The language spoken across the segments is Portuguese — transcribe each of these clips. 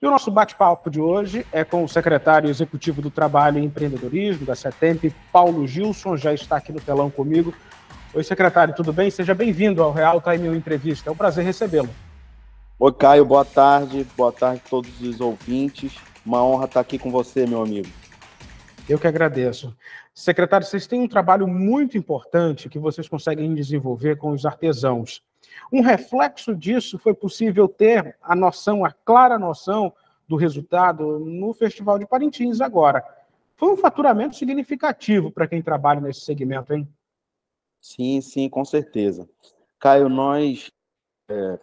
E o nosso bate-papo de hoje é com o secretário executivo do Trabalho e Empreendedorismo da CETEMP, Paulo Gilson, já está aqui no telão comigo. Oi, secretário, tudo bem? Seja bem-vindo ao Real Time Entrevista. É um prazer recebê-lo. Oi, Caio, boa tarde. Boa tarde a todos os ouvintes. Uma honra estar aqui com você, meu amigo. Eu que agradeço. Secretário, vocês têm um trabalho muito importante que vocês conseguem desenvolver com os artesãos. Um reflexo disso foi possível ter a noção, a clara noção do resultado no Festival de Parintins agora. Foi um faturamento significativo para quem trabalha nesse segmento, hein? Sim, sim, com certeza. Caio, nós, é,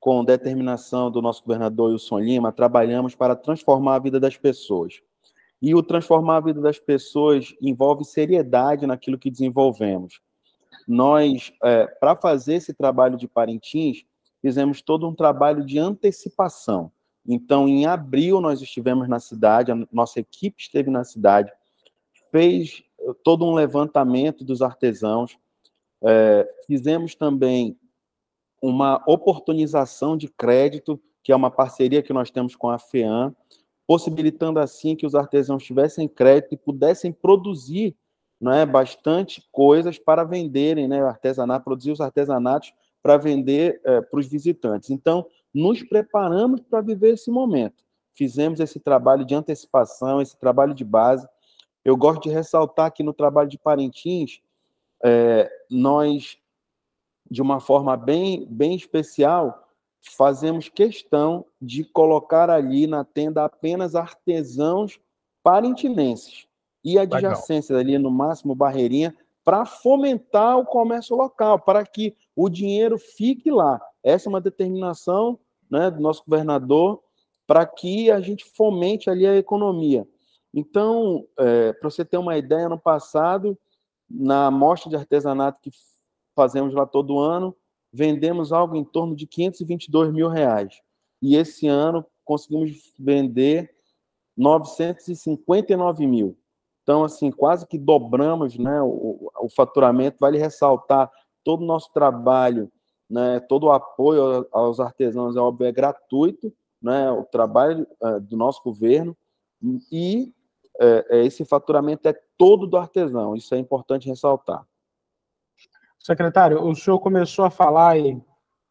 com determinação do nosso governador Wilson Lima, trabalhamos para transformar a vida das pessoas. E o transformar a vida das pessoas envolve seriedade naquilo que desenvolvemos. Nós, é, para fazer esse trabalho de Parintins, fizemos todo um trabalho de antecipação. Então, em abril, nós estivemos na cidade, a nossa equipe esteve na cidade, fez eh, todo um levantamento dos artesãos, é, fizemos também uma oportunização de crédito, que é uma parceria que nós temos com a FEAM, possibilitando assim que os artesãos tivessem crédito e pudessem produzir é bastante coisas para venderem, né, artesanato, produzir os artesanatos para vender é, para os visitantes. Então, nos preparamos para viver esse momento. Fizemos esse trabalho de antecipação, esse trabalho de base. Eu gosto de ressaltar que no trabalho de Parintins, é, nós, de uma forma bem, bem especial, fazemos questão de colocar ali na tenda apenas artesãos parintinenses e adjacências ali, no máximo Barreirinha, para fomentar o comércio local, para que o dinheiro fique lá. Essa é uma determinação né, do nosso governador para que a gente fomente ali a economia. Então, é, para você ter uma ideia, no passado, na mostra de artesanato que fazemos lá todo ano, vendemos algo em torno de 522 mil reais. E esse ano conseguimos vender 959 mil. Então, assim, quase que dobramos né, o, o faturamento. Vale ressaltar todo o nosso trabalho, né, todo o apoio aos artesãos é óbvio, é gratuito, né, o trabalho é, do nosso governo, e é, é, esse faturamento é todo do artesão, isso é importante ressaltar. Secretário, o senhor começou a falar e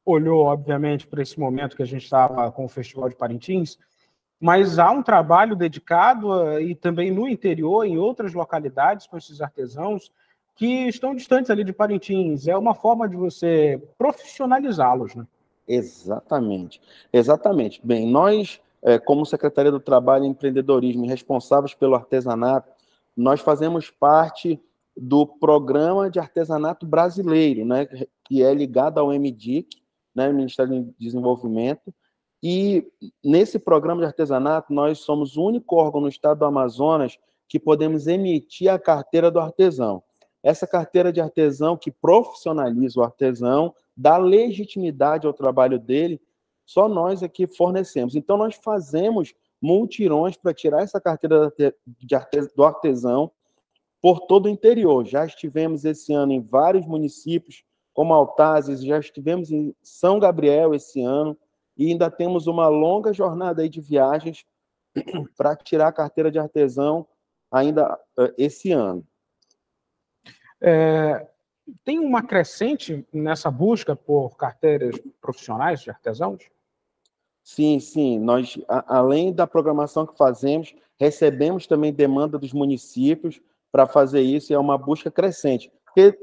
olhou, obviamente, para esse momento que a gente estava com o Festival de Parintins, mas há um trabalho dedicado ah, e também no interior, em outras localidades com esses artesãos que estão distantes ali de Parintins. É uma forma de você profissionalizá-los, né? Exatamente, exatamente. Bem, nós, é, como Secretaria do Trabalho e Empreendedorismo, responsáveis pelo artesanato, nós fazemos parte do Programa de Artesanato Brasileiro, né, que é ligado ao MDIC, né, Ministério do Desenvolvimento, e nesse programa de artesanato, nós somos o único órgão no estado do Amazonas que podemos emitir a carteira do artesão. Essa carteira de artesão que profissionaliza o artesão, dá legitimidade ao trabalho dele, só nós é que fornecemos. Então, nós fazemos multirões para tirar essa carteira do artesão por todo o interior. Já estivemos esse ano em vários municípios, como Altazes, já estivemos em São Gabriel esse ano, e ainda temos uma longa jornada aí de viagens para tirar a carteira de artesão ainda eh, esse ano. É, tem uma crescente nessa busca por carteiras profissionais de artesãos? Sim, sim. Nós, a, além da programação que fazemos, recebemos também demanda dos municípios para fazer isso, e é uma busca crescente, porque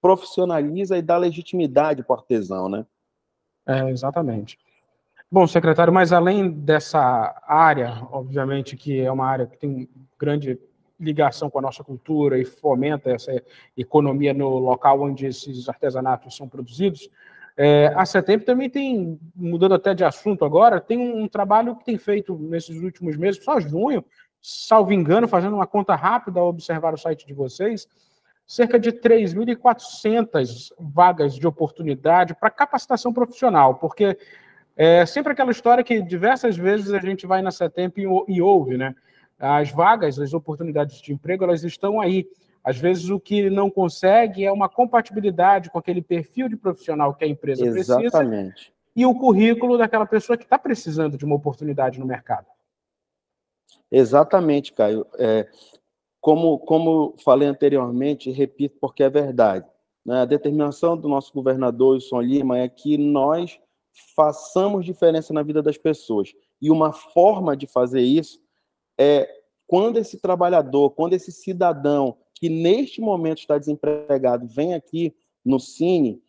profissionaliza e dá legitimidade para o artesão, né? É, exatamente. Bom, secretário, mas além dessa área, obviamente que é uma área que tem grande ligação com a nossa cultura e fomenta essa economia no local onde esses artesanatos são produzidos, é, a CETEMP também tem, mudando até de assunto agora, tem um, trabalho que tem feito nesses últimos meses, só junho, salvo engano, fazendo uma conta rápida ao observar o site de vocês, cerca de 3.400 vagas de oportunidade para capacitação profissional, porque é sempre aquela história que diversas vezes a gente vai na CETEMP e, e ouve, né? As vagas, as oportunidades de emprego, elas estão aí. Às vezes o que não consegue é uma compatibilidade com aquele perfil de profissional que a empresa Exatamente. precisa. Exatamente. E o currículo daquela pessoa que está precisando de uma oportunidade no mercado. Exatamente, Caio. É, como, como falei anteriormente, repito porque é verdade. Né? A determinação do nosso governador Wilson Lima é que nós façamos diferença na vida das pessoas. E uma forma de fazer isso é quando esse trabalhador, quando esse cidadão que neste momento está desempregado vem aqui no Cine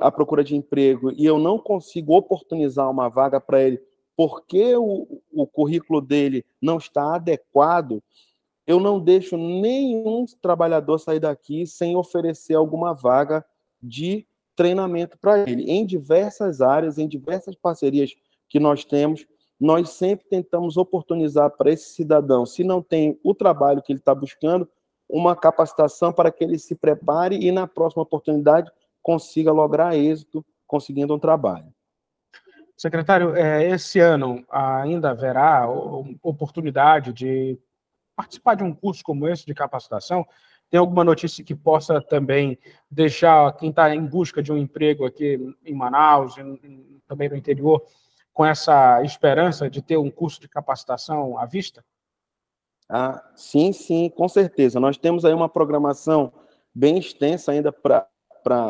a procura de emprego e eu não consigo oportunizar uma vaga para ele porque o, o currículo dele não está adequado, eu não deixo nenhum trabalhador sair daqui sem oferecer alguma vaga de treinamento para ele. Em diversas áreas, em diversas parcerias que nós temos, nós sempre tentamos oportunizar para esse cidadão, se não tem o trabalho que ele está buscando, uma capacitação para que ele se prepare e, na próxima oportunidade, consiga lograr êxito conseguindo um trabalho. Secretário, é, esse ano ainda haverá oportunidade de participar de um curso como esse de capacitação tem alguma notícia que possa também deixar quem está em busca de um emprego aqui em Manaus, em, em, também no interior, com essa esperança de ter um curso de capacitação à vista? Ah, sim, sim, com certeza. Nós temos aí uma programação bem extensa ainda para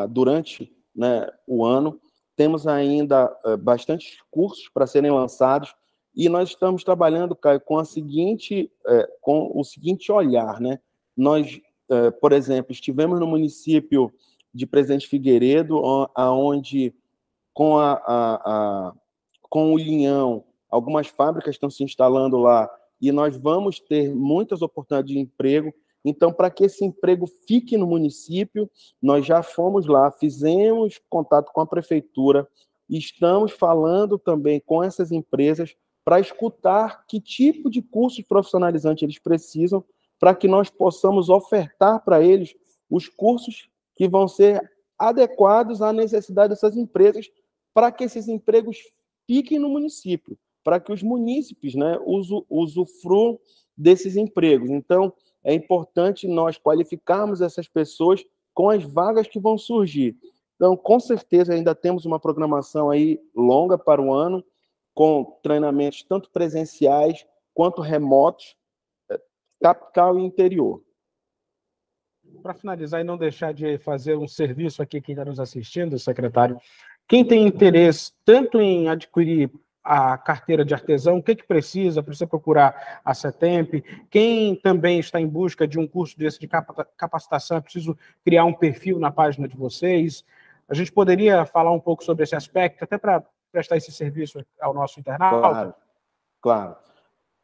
durante né, o ano. Temos ainda uh, bastantes cursos para serem lançados e nós estamos trabalhando, Caio, com, a seguinte, eh, com o seguinte olhar, né? Nós é, por exemplo, estivemos no município de Presidente Figueiredo, aonde com, a, a, a, com o Linhão, algumas fábricas estão se instalando lá e nós vamos ter muitas oportunidades de emprego. Então, para que esse emprego fique no município, nós já fomos lá, fizemos contato com a prefeitura, estamos falando também com essas empresas para escutar que tipo de cursos profissionalizantes eles precisam para que nós possamos ofertar para eles os cursos que vão ser adequados à necessidade dessas empresas, para que esses empregos fiquem no município, para que os munícipes né, usufruam desses empregos. Então, é importante nós qualificarmos essas pessoas com as vagas que vão surgir. Então, com certeza, ainda temos uma programação aí longa para o ano, com treinamentos tanto presenciais quanto remotos, capital e interior. Para finalizar e não deixar de fazer um serviço aqui quem está nos assistindo, secretário, quem tem interesse tanto em adquirir a carteira de artesão, o que, que precisa, precisa procurar a CETEMP, quem também está em busca de um curso desse de capacitação, é preciso criar um perfil na página de vocês. A gente poderia falar um pouco sobre esse aspecto, até para prestar esse serviço ao nosso internauta? Claro, claro.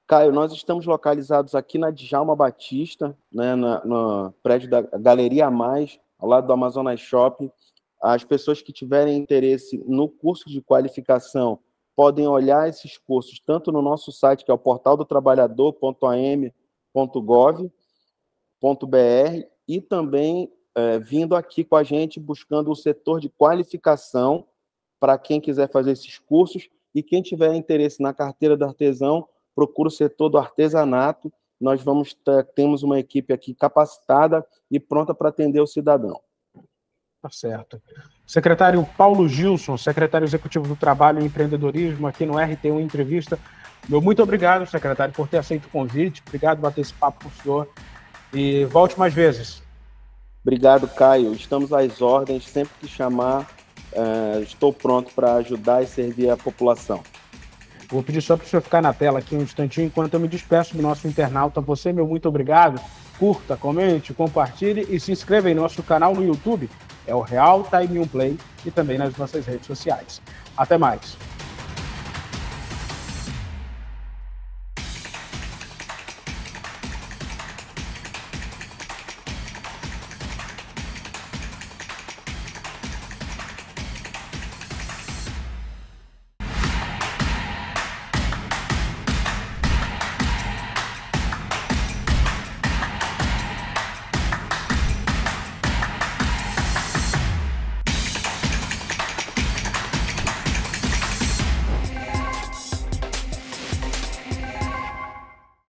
Caio, nós estamos localizados aqui na Djalma Batista, né, na, no prédio da Galeria Mais, ao lado do Amazonas Shopping. As pessoas que tiverem interesse no curso de qualificação podem olhar esses cursos tanto no nosso site, que é o portaldotrabalhador.am.gov.br, e também é, vindo aqui com a gente buscando o setor de qualificação para quem quiser fazer esses cursos. E quem tiver interesse na carteira do artesão, procura o setor do artesanato. Nós vamos temos uma equipe aqui capacitada e pronta para atender o cidadão. Tá certo. Secretário Paulo Gilson, secretário executivo do Trabalho e Empreendedorismo, aqui no RT1 Entrevista. Meu muito obrigado, secretário, por ter aceito o convite. Obrigado por bater esse papo com o senhor. E volte mais vezes. Obrigado, Caio. Estamos às ordens. Sempre que chamar, uh, estou pronto para ajudar e servir a população. Vou pedir só para o senhor ficar na tela aqui um instantinho enquanto eu me despeço do nosso internauta. Você, meu muito obrigado. Curta, comente, compartilhe e se inscreva em nosso canal no YouTube. É o Real Time 1 Play e também nas nossas redes sociais. Até mais.